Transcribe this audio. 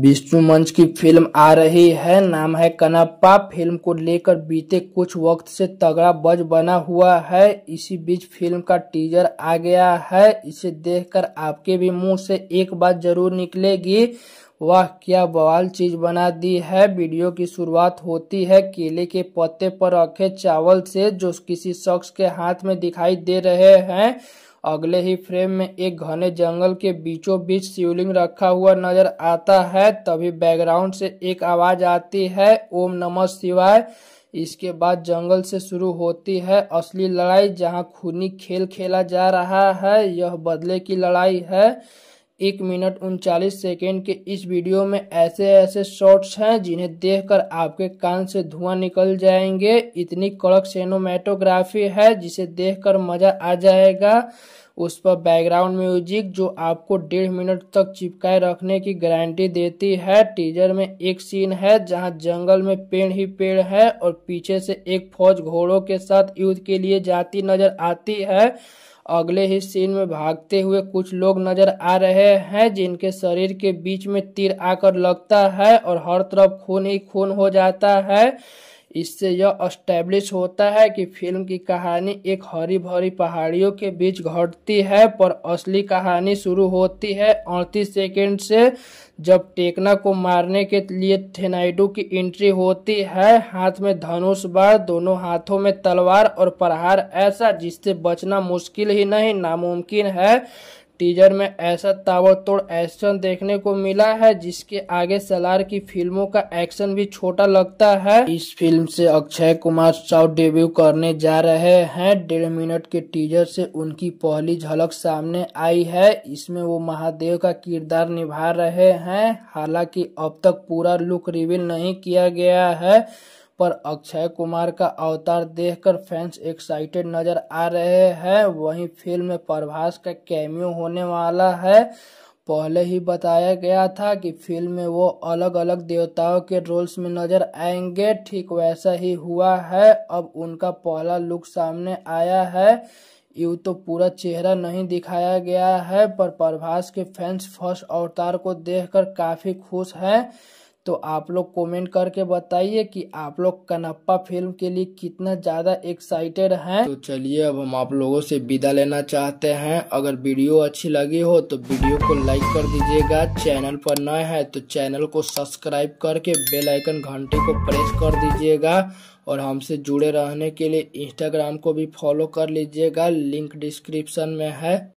विष्णु मंच की फिल्म आ रही है नाम है कनापा फिल्म को लेकर बीते कुछ वक्त से तगड़ा बज बना हुआ है इसी बीच फिल्म का टीजर आ गया है इसे देखकर आपके भी मुंह से एक बात जरूर निकलेगी वाह क्या बवाल चीज बना दी है वीडियो की शुरुआत होती है केले के पत्ते पर रखे चावल से जो किसी शख्स के हाथ में दिखाई दे रहे हैं अगले ही फ्रेम में एक घने जंगल के बीचों बीच शिवलिंग रखा हुआ नजर आता है तभी बैकग्राउंड से एक आवाज आती है ओम नमः शिवाय इसके बाद जंगल से शुरू होती है असली लड़ाई जहां खूनी खेल खेला जा रहा है यह बदले की लड़ाई है एक मिनट उनचालीस सेकेंड के इस वीडियो में ऐसे ऐसे शॉट्स हैं जिन्हें देखकर आपके कान से धुआं निकल जाएंगे इतनी कड़क सेनोमेटोग्राफी है जिसे देखकर मज़ा आ जाएगा उस पर बैकग्राउंड म्यूजिक जो आपको डेढ़ मिनट तक चिपकाए रखने की गारंटी देती है टीजर में एक सीन है जहां जंगल में पेड़ ही पेड़ है और पीछे से एक फौज घोड़ों के साथ युद्ध के लिए जाती नजर आती है अगले ही सीन में भागते हुए कुछ लोग नजर आ रहे हैं जिनके शरीर के बीच में तीर आकर लगता है और हर तरफ खून ही खून हो जाता है इससे यह अस्टैब्लिश होता है कि फिल्म की कहानी एक हरी भरी पहाड़ियों के बीच घटती है पर असली कहानी शुरू होती है अड़तीस सेकेंड से जब टेकना को मारने के लिए थेनाइडू की एंट्री होती है हाथ में धनुष बार दोनों हाथों में तलवार और प्रहार ऐसा जिससे बचना मुश्किल ही नहीं नामुमकिन है टीजर में ऐसा ताबड़तोड़ एक्शन देखने को मिला है जिसके आगे सलार की फिल्मों का एक्शन भी छोटा लगता है इस फिल्म से अक्षय कुमार साउथ डेब्यू करने जा रहे हैं डेढ़ मिनट के टीजर से उनकी पहली झलक सामने आई है इसमें वो महादेव का किरदार निभा रहे हैं हालांकि अब तक पूरा लुक रिवील नहीं किया गया है पर अक्षय कुमार का अवतार देखकर फैंस एक्साइटेड नजर आ रहे हैं वहीं फिल्म में प्रभास का कैमियो होने वाला है पहले ही बताया गया था कि फिल्म में वो अलग अलग देवताओं के रोल्स में नजर आएंगे ठीक वैसा ही हुआ है अब उनका पहला लुक सामने आया है यू तो पूरा चेहरा नहीं दिखाया गया है पर प्रभास के फैंस फर्स्ट अवतार को देखकर काफ़ी खुश हैं तो आप लोग कमेंट करके बताइए कि आप लोग कनप्पा फिल्म के लिए कितना ज़्यादा एक्साइटेड हैं तो चलिए अब हम आप लोगों से विदा लेना चाहते हैं अगर वीडियो अच्छी लगी हो तो वीडियो को लाइक कर दीजिएगा चैनल पर नए हैं तो चैनल को सब्सक्राइब करके बेल आइकन घंटे को प्रेस कर दीजिएगा और हमसे जुड़े रहने के लिए इंस्टाग्राम को भी फॉलो कर लीजिएगा लिंक डिस्क्रिप्शन में है